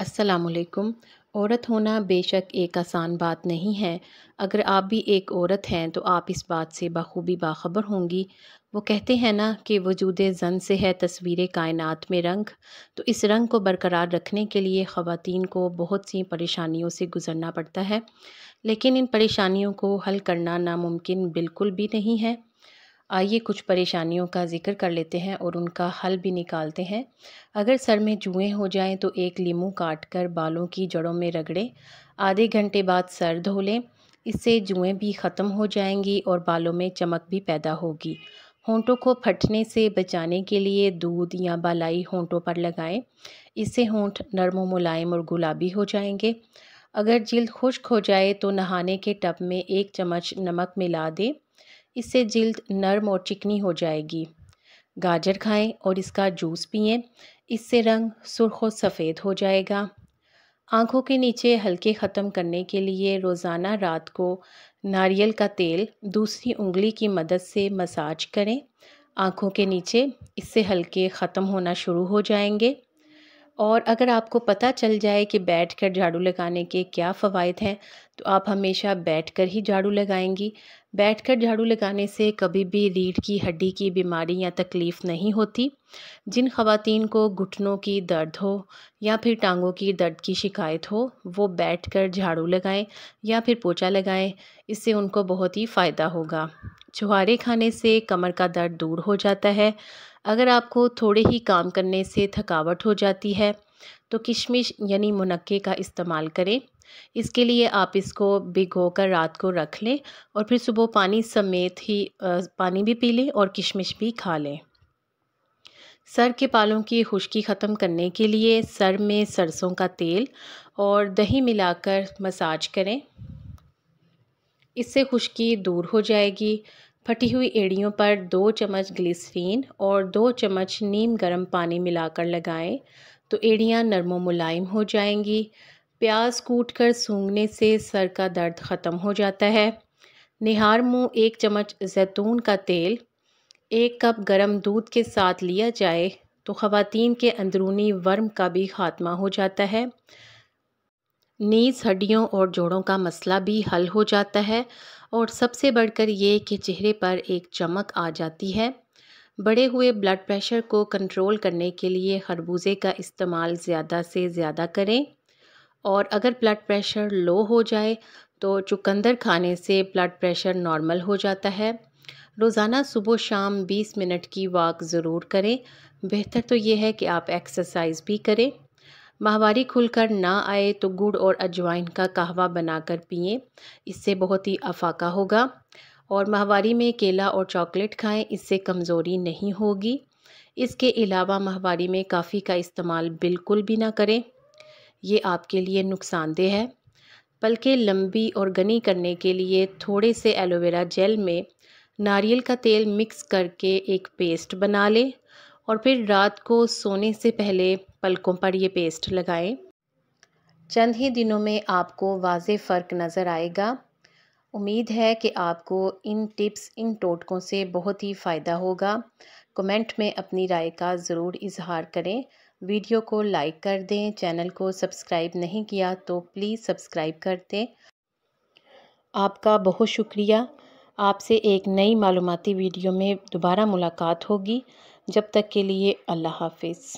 असलकुम औरत होना बेशक एक आसान बात नहीं है अगर आप भी एक औरत हैं तो आप इस बात से बखूबी बाखबर होंगी वो कहते हैं ना कि वजूद जन से है तस्वीर कायनात में रंग तो इस रंग को बरकरार रखने के लिए ख़वान को बहुत सी परेशानियों से गुज़रना पड़ता है लेकिन इन परेशानियों को हल करना नामुमकिन बिल्कुल भी नहीं है आइए कुछ परेशानियों का जिक्र कर लेते हैं और उनका हल भी निकालते हैं अगर सर में जुएँ हो जाएं तो एक लीमू काट कर बालों की जड़ों में रगड़ें आधे घंटे बाद सर धो लें इससे जुएँ भी ख़त्म हो जाएंगी और बालों में चमक भी पैदा होगी होंठों को फटने से बचाने के लिए दूध या बालाई होंठों पर लगाएं इससे होंठ नरम मुलायम और गुलाबी हो जाएंगे अगर जल्द खुश्क हो जाए तो नहाने के टब में एक चम्मच नमक मिला दें इससे जल्द नर्म और चिकनी हो जाएगी गाजर खाएं और इसका जूस पिए इससे रंग सुर्ख और सफ़ेद हो जाएगा आँखों के नीचे हल्के ख़त्म करने के लिए रोज़ाना रात को नारियल का तेल दूसरी उंगली की मदद से मसाज करें आँखों के नीचे इससे हल्के ख़त्म होना शुरू हो जाएंगे और अगर आपको पता चल जाए कि बैठ कर झाड़ू लगाने के क्या फ़वाद हैं तो आप हमेशा बैठ कर ही झाड़ू लगाएंगी बैठकर झाड़ू लगाने से कभी भी रीढ़ की हड्डी की बीमारी या तकलीफ़ नहीं होती जिन खातन को घुटनों की दर्द हो या फिर टांगों की दर्द की शिकायत हो वो बैठकर झाड़ू लगाएं या फिर पोछा लगाएं इससे उनको बहुत ही फ़ायदा होगा छुहारे खाने से कमर का दर्द दूर हो जाता है अगर आपको थोड़े ही काम करने से थकावट हो जाती है तो किशमिश यानी मुनक्के का इस्तेमाल करें इसके लिए आप इसको भिगो कर रात को रख लें और फिर सुबह पानी समेत ही पानी भी पी लें और किशमिश भी खा लें सर के बालों की खुश्की ख़त्म करने के लिए सर में सरसों का तेल और दही मिलाकर मसाज करें इससे खुश्की दूर हो जाएगी फटी हुई एड़ियों पर दो चम्मच ग्लिसरीन और दो चम्मच नीम गर्म पानी मिलाकर लगाएं तो एड़ियाँ नरम मुलायम हो जाएंगी प्याज कूट कर सूंघने से सर का दर्द ख़त्म हो जाता है निहार मुँह एक चम्मच जैतून का तेल एक कप गरम दूध के साथ लिया जाए तो ख़वातीन के अंदरूनी वर्म का भी खात्मा हो जाता है नीज हड्डियों और जोड़ों का मसला भी हल हो जाता है और सबसे बढ़कर ये कि चेहरे पर एक चमक आ जाती है बढ़े हुए ब्लड प्रेशर को कंट्रोल करने के लिए खरबूजे का इस्तेमाल ज़्यादा से ज़्यादा करें और अगर ब्लड प्रेशर लो हो जाए तो चुकंदर खाने से ब्लड प्रेशर नॉर्मल हो जाता है रोज़ाना सुबह शाम 20 मिनट की वॉक ज़रूर करें बेहतर तो ये है कि आप एक्सरसाइज भी करें माहवारी खुलकर ना आए तो गुड़ और अजवाइन का कहवा बनाकर पिएं इससे बहुत ही अफाका होगा और माहवारी में केला और चॉकलेट खाएं इससे कमज़ोरी नहीं होगी इसके अलावा माहवारी में काफ़ी का इस्तेमाल बिल्कुल भी ना करें ये आपके लिए नुकसानदेह है बल्कि लंबी और घनी करने के लिए थोड़े से एलोवेरा जेल में नारियल का तेल मिक्स करके एक पेस्ट बना लें और फिर रात को सोने से पहले पलकों पर ये पेस्ट लगाएं। चंद ही दिनों में आपको वाज फ़र्क नज़र आएगा उम्मीद है कि आपको इन टिप्स इन टोटकों से बहुत ही फ़ायदा होगा कमेंट में अपनी राय का ज़रूर इजहार करें वीडियो को लाइक कर दें चैनल को सब्सक्राइब नहीं किया तो प्लीज़ सब्सक्राइब कर दें आपका बहुत शुक्रिया आपसे एक नई मालूमती वीडियो में दोबारा मुलाकात होगी जब तक के लिए अल्लाह हाफिज़